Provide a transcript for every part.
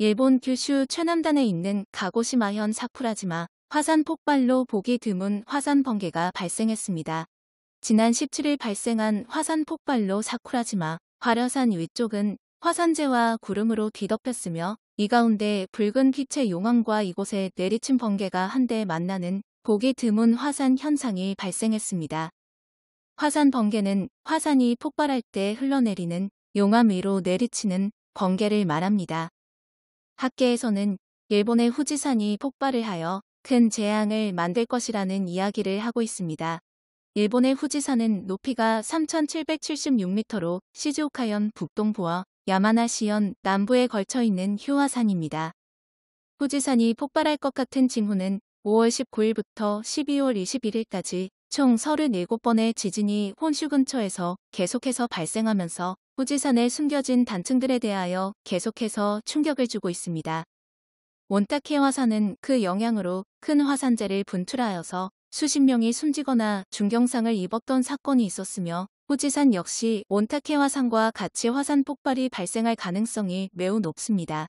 일본 규슈 최남단에 있는 가고시마현 사쿠라지마 화산 폭발로 보기 드문 화산 번개가 발생했습니다. 지난 17일 발생한 화산 폭발로 사쿠라지마 화려산 위쪽은 화산재와 구름으로 뒤덮였으며 이 가운데 붉은 빛의 용광과 이곳에 내리친 번개가 한데 만나는 보기 드문 화산 현상이 발생했습니다. 화산 번개는 화산이 폭발할 때 흘러내리는 용암 위로 내리치는 번개를 말합니다. 학계에서는 일본의 후지산이 폭발을 하여 큰 재앙을 만들 것이라는 이야기를 하고 있습니다. 일본의 후지산은 높이가 3,776m로 시즈오카현 북동부와 야마나시현 남부에 걸쳐 있는 휴화산입니다. 후지산이 폭발할 것 같은 징후는 5월 19일부터 12월 21일까지 총 37번의 지진이 혼슈 근처에서 계속해서 발생하면서 후지산에 숨겨진 단층들에 대하여 계속해서 충격을 주고 있습니다. 원탁해 화산은 그 영향으로 큰 화산재를 분출하여서 수십 명이 숨지거나 중경상을 입었던 사건이 있었으며 후지산 역시 원탁해 화산과 같이 화산 폭발이 발생할 가능성이 매우 높습니다.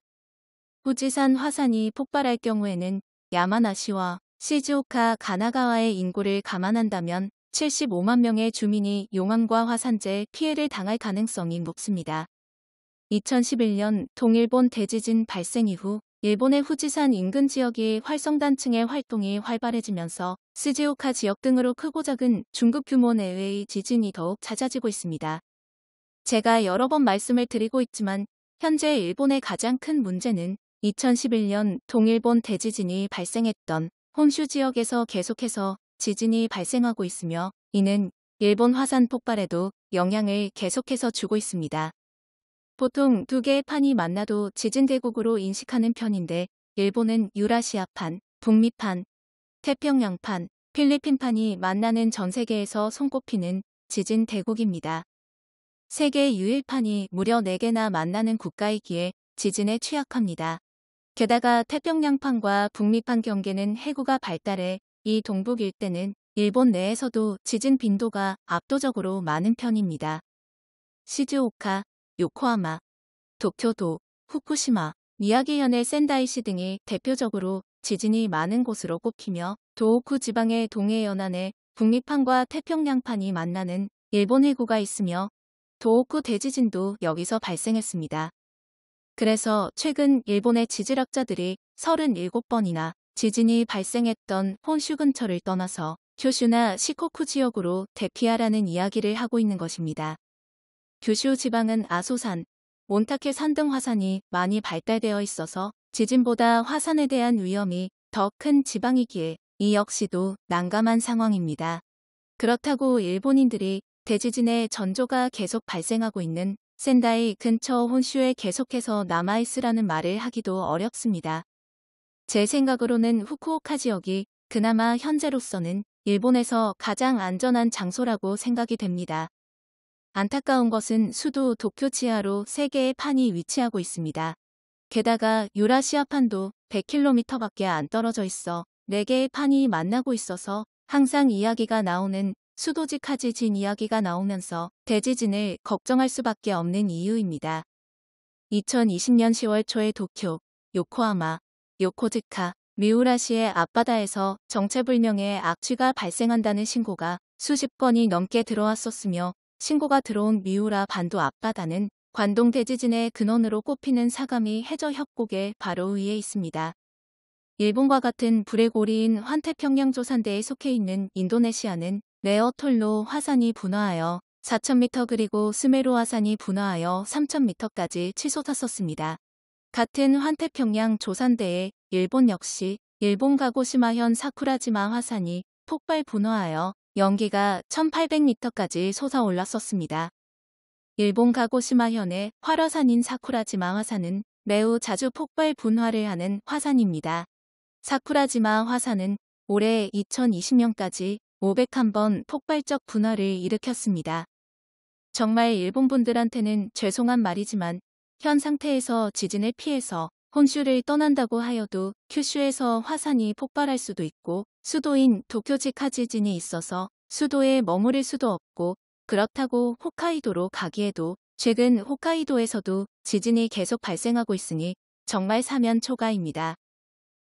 후지산 화산이 폭발할 경우에는 야마나시와 시즈오카 가나가와의 인구를 감안한다면 75만 명의 주민이 용암과 화산재 피해를 당할 가능성이 높습니다. 2011년 동일본 대지진 발생 이후 일본의 후지산 인근 지역이 활성단층의 활동이 활발해지면서 스지오카 지역 등으로 크고 작은 중급 규모 내외의 지진이 더욱 잦아지고 있습니다. 제가 여러 번 말씀을 드리고 있지만 현재 일본의 가장 큰 문제는 2011년 동일본 대지진이 발생했던 혼슈 지역에서 계속해서 지진이 발생하고 있으며 이는 일본 화산 폭발에도 영향을 계속해서 주고 있습니다. 보통 두 개의 판이 만나도 지진 대국으로 인식하는 편인데 일본은 유라시아판, 북미판, 태평양판, 필리핀판이 만나는 전 세계에서 손꼽히는 지진 대국입니다. 세계 유일판이 무려 4개나 만나는 국가이기에 지진에 취약합니다. 게다가 태평양판과 북미판 경계는 해구가 발달해 이 동북 일대는 일본 내에서도 지진 빈도가 압도적으로 많은 편입니다. 시즈오카, 요코하마, 도쿄도, 후쿠시마, 미야기현의 센다이시 등이 대표적으로 지진이 많은 곳으로 꼽히며 도호쿠 지방의 동해 연안에 북미판과 태평양판이 만나는 일본 해구가 있으며 도호쿠 대지진도 여기서 발생했습니다. 그래서 최근 일본의 지질학자들이 37번이나 지진이 발생했던 혼슈 근처를 떠나서 교슈나 시코쿠 지역으로 대피하라는 이야기를 하고 있는 것입니다. 규슈 지방은 아소산, 몬타케 산등 화산이 많이 발달되어 있어서 지진보다 화산에 대한 위험이 더 큰 지방이기에 이 역시도 난감한 상황입니다. 그렇다고 일본인들이 대지진의 전조가 계속 발생하고 있는 센다이 근처 혼슈에 계속해서 남아있으라는 말을 하기도 어렵습니다. 제 생각으로는 후쿠오카 지역이 그나마 현재로서는 일본에서 가장 안전한 장소라고 생각이 됩니다. 안타까운 것은 수도 도쿄 지하로 3개의 판이 위치하고 있습니다. 게다가 유라시아 판도 100km밖에 안 떨어져 있어 4개의 판이 만나고 있어서 항상 이야기가 나오는 수도직 하지진 이야기가 나오면서 대지진을 걱정할 수밖에 없는 이유입니다. 2020년 10월 초에 도쿄, 요코하마, 요코즈카, 미우라시의 앞바다에서 정체불명의 악취가 발생한다는 신고가 수십 건이 넘게 들어왔었으며 신고가 들어온 미우라 반도 앞바다는 관동 대지진의 근원으로 꼽히는 사가미 해저 협곡의 바로 위에 있습니다. 일본과 같은 불의 고리인 환태평양 조산대에 속해 있는 인도네시아는 네어톨로 화산이 분화하여 4,000m 그리고 스메로 화산이 분화하여 3,000m까지 치솟았었습니다. 같은 환태평양 조산대에 일본 역시 일본 가고시마현 사쿠라지마 화산이 폭발 분화하여 연기가 1800m까지 솟아올랐었습니다. 일본 가고시마현의 활화산인 사쿠라지마 화산은 매우 자주 폭발 분화를 하는 화산입니다. 사쿠라지마 화산은 올해 2020년까지 501번 폭발적 분화를 일으켰습니다. 정말 일본분들한테는 죄송한 말이지만 현 상태에서 지진을 피해서 혼슈를 떠난다고 하여도 큐슈에서 화산이 폭발할 수도 있고 수도인 도쿄 직하 지진이 있어서 수도에 머무를 수도 없고 그렇다고 홋카이도로 가기에도 최근 홋카이도에서도 지진이 계속 발생하고 있으니 정말 사면 초가입니다.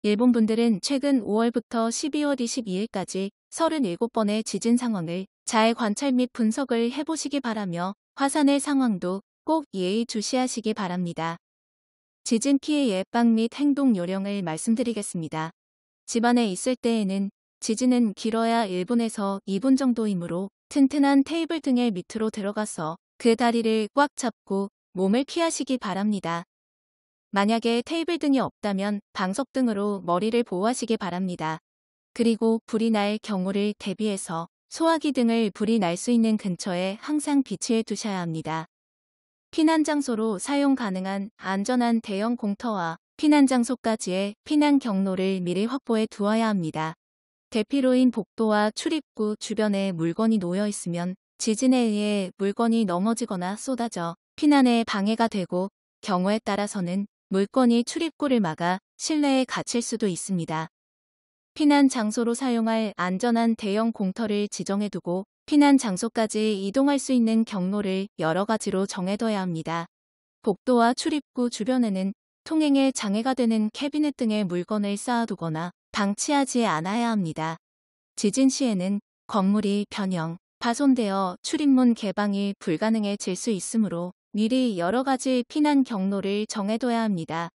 일본 분들은 최근 5월부터 12월 22일까지 37번의 지진 상황을 잘 관찰 및 분석을 해보시기 바라며 화산의 상황도 꼭 예의 주시하시기 바랍니다. 지진 피해 예방 및 행동 요령을 말씀드리겠습니다. 집안에 있을 때에는 지진은 길어야 1분에서 2분 정도이므로 튼튼한 테이블 등의 밑으로 들어가서 그 다리를 꽉 잡고 몸을 피하시기 바랍니다. 만약에 테이블 등이 없다면 방석 등으로 머리를 보호하시기 바랍니다. 그리고 불이 날 경우를 대비해서 소화기 등을 불이 날 수 있는 근처에 항상 비치해 두셔야 합니다. 피난 장소로 사용 가능한 안전한 대형 공터와 피난 장소까지의 피난 경로를 미리 확보해 두어야 합니다. 대피로인 복도와 출입구 주변에 물건이 놓여 있으면 지진에 의해 물건이 넘어지거나 쏟아져 피난에 방해가 되고 경우에 따라서는 물건이 출입구를 막아 실내에 갇힐 수도 있습니다. 피난 장소로 사용할 안전한 대형 공터를 지정해두고 피난 장소까지 이동할 수 있는 경로를 여러 가지로 정해둬야 합니다. 복도와 출입구 주변에는 통행에 장애가 되는 캐비넷 등의 물건을 쌓아두거나 방치하지 않아야 합니다. 지진 시에는 건물이 변형, 파손되어 출입문 개방이 불가능해질 수 있으므로 미리 여러 가지 피난 경로를 정해둬야 합니다.